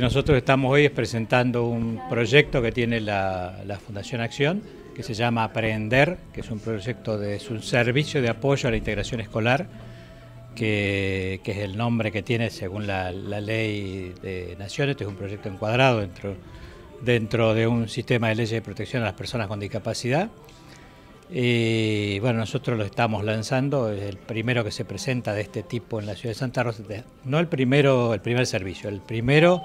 Nosotros estamos hoy presentando un proyecto que tiene la, Fundación Acción, que se llama Aprender, que es un proyecto de un servicio de apoyo a la integración escolar, que, es el nombre que tiene según la, ley de Naciones. Este es un proyecto encuadrado dentro, de un sistema de leyes de protección a las personas con discapacidad. Y bueno, nosotros lo estamos lanzando, es el primero que se presenta de este tipo en la ciudad de Santa Rosa, no el primero, el primer servicio, el primero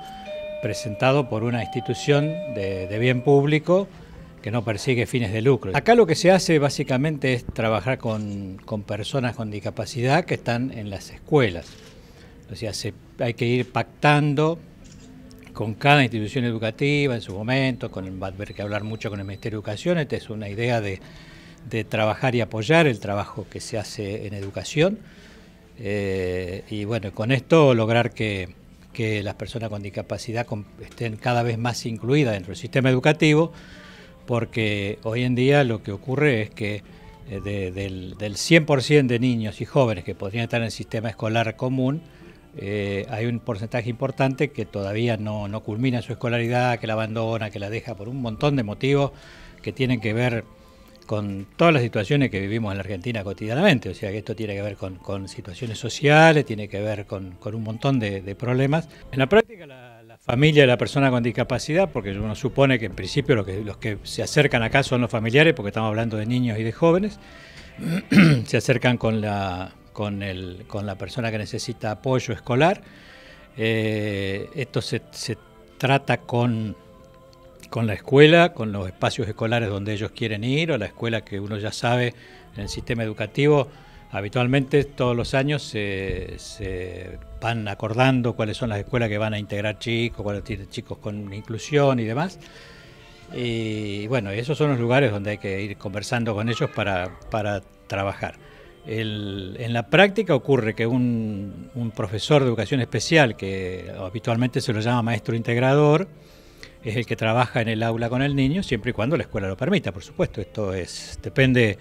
presentado por una institución de, bien público que no persigue fines de lucro. Acá lo que se hace básicamente es trabajar con, personas con discapacidad que están en las escuelas. O sea, hay que ir pactando con cada institución educativa en su momento, con va a haber que hablar mucho con el Ministerio de Educación, esta es una idea de, trabajar y apoyar el trabajo que se hace en educación. Eh, y bueno, con esto lograr que, que las personas con discapacidad estén cada vez más incluidas dentro del sistema educativo, porque hoy en día lo que ocurre es que eh, del, 100% de niños y jóvenes que podrían estar en el sistema escolar común, eh, hay un porcentaje importante que todavía no, no culmina su escolaridad, que la abandona, que la deja por un montón de motivos que tienen que ver con todas las situaciones que vivimos en la Argentina cotidianamente. O sea que esto tiene que ver con, situaciones sociales, tiene que ver con, un montón de, problemas. En la práctica, la, familia de la persona con discapacidad, porque uno supone que en principio los que, se acercan acá son los familiares, porque estamos hablando de niños y de jóvenes, se acercan con la, con, con la persona que necesita apoyo escolar. Eh, esto se, se trata con con la escuela, con los espacios escolares donde ellos quieren ir o la escuela que uno ya sabe en el sistema educativo. Habitualmente todos los años se, van acordando cuáles son las escuelas que van a integrar chicos, cuáles tienen chicos con inclusión y demás. Y bueno, esos son los lugares donde hay que ir conversando con ellos para, para trabajar. en la práctica ocurre que un, un, profesor de educación especial, que habitualmente se lo llama maestro integrador, es el que trabaja en el aula con el niño, siempre y cuando la escuela lo permita, por supuesto. Esto es, depende,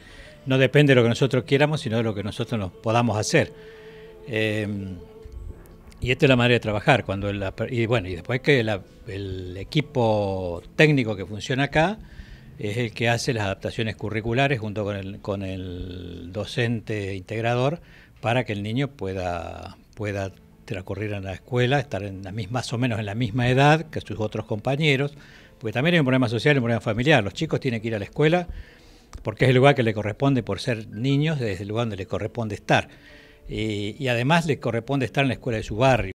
no depende de lo que nosotros quieramos, sino de lo que nosotros nos podamos hacer. Em, y esta es la manera de trabajar. Cuando y bueno, y después que el equipo técnico que funciona acá es el que hace las adaptaciones curriculares junto con el, con el docente integrador para que el niño pueda, pueda correr en la escuela, estar en la misma, más o menos en la misma edad que sus otros compañeros, porque también hay un problema social y un problema familiar. Los chicos tienen que ir a la escuela porque es el lugar que le corresponde por ser niños, es el lugar donde le corresponde estar. Y, eh, y además le corresponde estar en la escuela de su barrio.